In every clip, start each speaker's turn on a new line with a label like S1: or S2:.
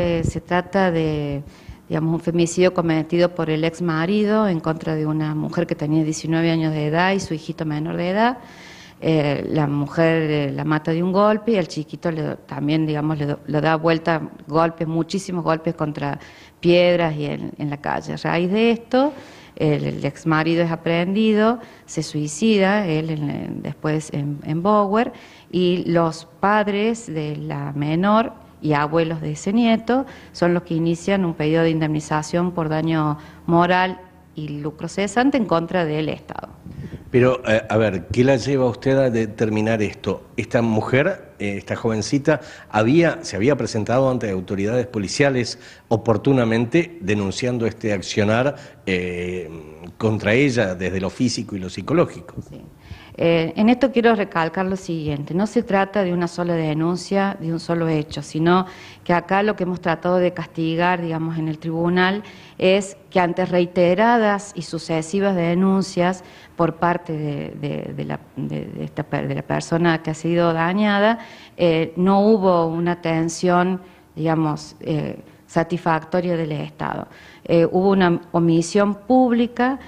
S1: Eh, se trata de digamos, un femicidio cometido por el ex marido en contra de una mujer que tenía 19 años de edad y su hijito menor de edad. Eh, la mujer eh, la mata de un golpe y al chiquito también, digamos, le, da vuelta golpes, muchísimos golpes contra piedras y en, la calle. A raíz de esto, el, ex marido es aprehendido, se suicida, él después en, en Bower, y los padres de la menor y abuelos de ese nieto son los que inician un pedido de indemnización por daño moral y lucro cesante en contra del Estado.
S2: Pero, eh, a ver, ¿qué la lleva a usted a determinar esto? ¿Esta mujer eh, esta jovencita había, se había presentado ante autoridades policiales oportunamente denunciando este accionar eh, contra ella desde lo físico y lo psicológico.
S1: Eh, en esto quiero recalcar lo siguiente, no se trata de una sola denuncia, de un solo hecho, sino que acá lo que hemos tratado de castigar, digamos, en el tribunal es que ante reiteradas y sucesivas denuncias por parte de, la, persona que ha sido dañada, eh, no hubo una atención, digamos, eh, satisfactoria del Estado. Eh, hubo una omisión pública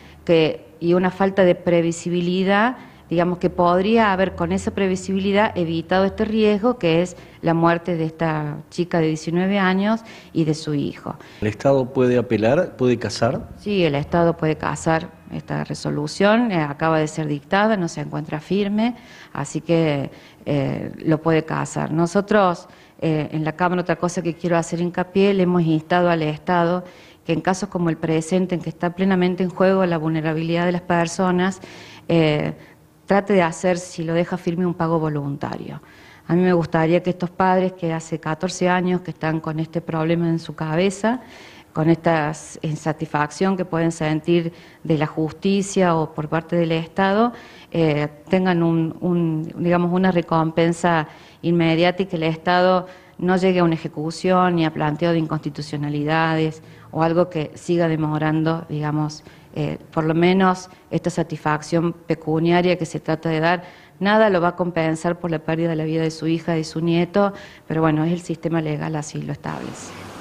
S1: y una falta de previsibilidad, digamos, que podría haber con esa previsibilidad evitado este riesgo, que es la muerte de esta chica de 19 años y de
S2: su hijo. ¿El Estado puede apelar, puede casar?
S1: Sí, el Estado puede casar esta resolución eh, acaba de ser dictada, no se encuentra firme, así que eh, lo puede casar. Nosotros eh, en la Cámara, otra cosa que quiero hacer hincapié, le hemos instado al Estado que en casos como el presente, en que está plenamente en juego la vulnerabilidad de las personas, trate de hacer, si lo deja firme, un pago voluntario. A mí me gustaría que estos padres que hace 14 años que están con este problema en su cabeza, con esta insatisfacción que pueden sentir de la justicia o por parte del Estado, eh, tengan digamos, una recompensa inmediata y que el Estado no llegue a una ejecución ni a planteo de inconstitucionalidades o algo que siga demorando, digamos, eh, por lo menos esta satisfacción pecuniaria que se trata de dar, nada lo va a compensar por la pérdida de la vida de su hija, de su nieto, pero bueno, es el sistema legal así lo establece.